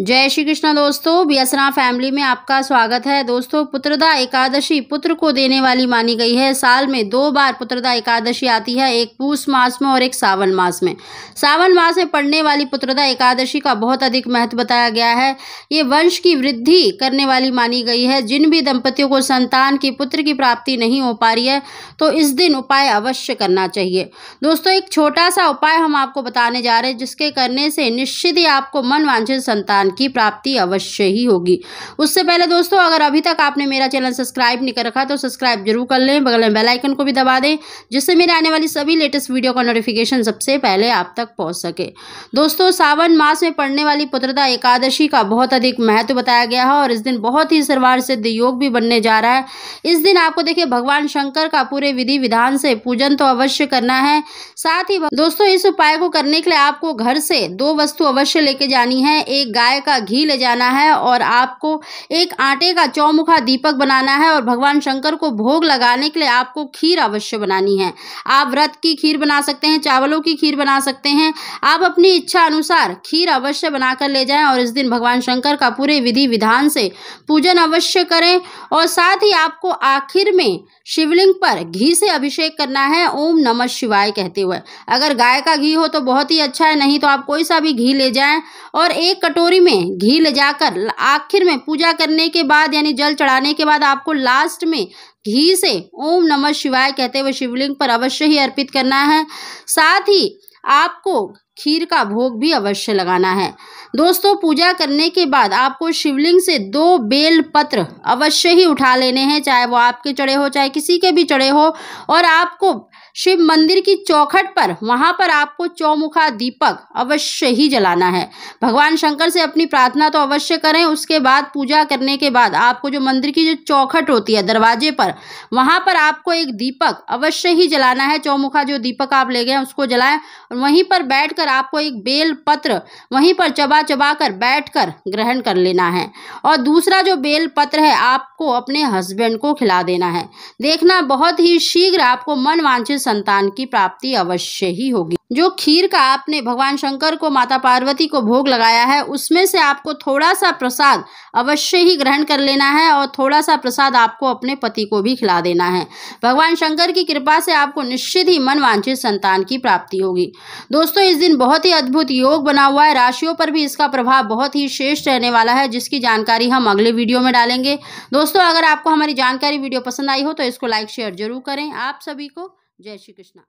जय श्री कृष्णा दोस्तों बियसरा फैमिली में आपका स्वागत है दोस्तों पुत्रदा एकादशी पुत्र को देने वाली मानी गई है साल में दो बार पुत्रदा एकादशी आती है एक पूष मास में और एक सावन मास में सावन मास में पड़ने वाली पुत्रदा एकादशी का बहुत अधिक महत्व बताया गया है ये वंश की वृद्धि करने वाली मानी गई है जिन भी दंपतियों को संतान की पुत्र की प्राप्ति नहीं हो पा रही है तो इस दिन उपाय अवश्य करना चाहिए दोस्तों एक छोटा सा उपाय हम आपको बताने जा रहे हैं जिसके करने से निश्चित ही आपको मन वांछित संतान ज्ञान की प्राप्ति अवश्य ही होगी उससे पहले दोस्तों अगर अभी तक आपने मेरा चैनल सब्सक्राइब नहीं कर रखा तो सब्सक्राइब जरूर कर लें बगल में बेलाइकन को भी दबा दें जिससे मेरे आने वाली सभी लेटेस्ट वीडियो का नोटिफिकेशन सबसे पहले आप तक पहुँच सके दोस्तों सावन मास में पड़ने वाली पुत्रता एकादशी का बहुत अधिक महत्व बताया गया है और इस दिन बहुत ही सर्वार सिद्ध योग भी बनने जा रहा है इस दिन आपको देखिए भगवान शंकर का पूरे विधि विधान से पूजन तो अवश्य करना है साथ ही दोस्तों इस उपाय को करने के लिए आपको घर से दो वस्तु अवश्य लेके जानी है एक गाय गाय का घी ले जाना है और आपको एक आटे का चौमुखा दीपक बनाना है और भगवान शंकर को भोग लगाने के लिए आपको खीर अवश्य बनानी है आप व्रत की खीर बना सकते हैं चावलों की खीर बना सकते हैं आप अपनी इच्छा अनुसार खीर अवश्य बनाकर ले जाएं और इस दिन भगवान शंकर का पूरे विधि विधान से पूजन अवश्य करें और साथ ही आपको आखिर में शिवलिंग पर घी से अभिषेक करना है ओम नमः शिवाय कहते हुए अगर गाय का घी हो तो बहुत ही अच्छा है नहीं तो आप कोई सा भी घी ले जाएं और एक कटोरी में घी ले जाकर आखिर में पूजा करने के बाद यानी जल चढ़ाने के बाद आपको लास्ट में घी से ओम नमः शिवाय कहते हुए शिवलिंग पर अवश्य ही अर्पित करना है साथ ही आपको खीर का भोग भी अवश्य लगाना है दोस्तों पूजा करने के बाद आपको शिवलिंग से दो बेल पत्र अवश्य ही उठा लेने हैं चाहे वो आपके चढ़े हो चाहे किसी के भी चढ़े हो और आपको शिव मंदिर की चौखट पर वहां पर आपको चौमुखा दीपक अवश्य ही जलाना है भगवान शंकर से अपनी प्रार्थना तो अवश्य करें उसके बाद पूजा करने के बाद आपको जो मंदिर की जो चौखट होती है दरवाजे पर वहां पर आपको एक दीपक अवश्य ही जलाना है चौमुखा जो दीपक आप ले गए उसको जलाएं और वहीं पर कर आपको एक बेल पत्र वहीं पर चबा चबा कर बैठ कर ग्रहण कर लेना है और दूसरा जो बेल पत्र है आप आपको अपने हस्बैंड को खिला देना है देखना बहुत ही शीघ्र आपको मनवांचित संतान की प्राप्ति अवश्य ही होगी जो खीर का आपने भगवान शंकर को माता पार्वती को भोग लगाया है उसमें से आपको थोड़ा सा प्रसाद अवश्य ही ग्रहण कर लेना है और थोड़ा सा प्रसाद आपको अपने पति को भी खिला देना है भगवान शंकर की कृपा से आपको निश्चित ही मन वांछित संतान की प्राप्ति होगी दोस्तों इस दिन बहुत ही अद्भुत योग बना हुआ है राशियों पर भी इसका प्रभाव बहुत ही श्रेष्ठ रहने वाला है जिसकी जानकारी हम अगले वीडियो में डालेंगे दोस्तों अगर आपको हमारी जानकारी वीडियो पसंद आई हो तो इसको लाइक शेयर जरूर करें आप सभी को जय श्री कृष्णा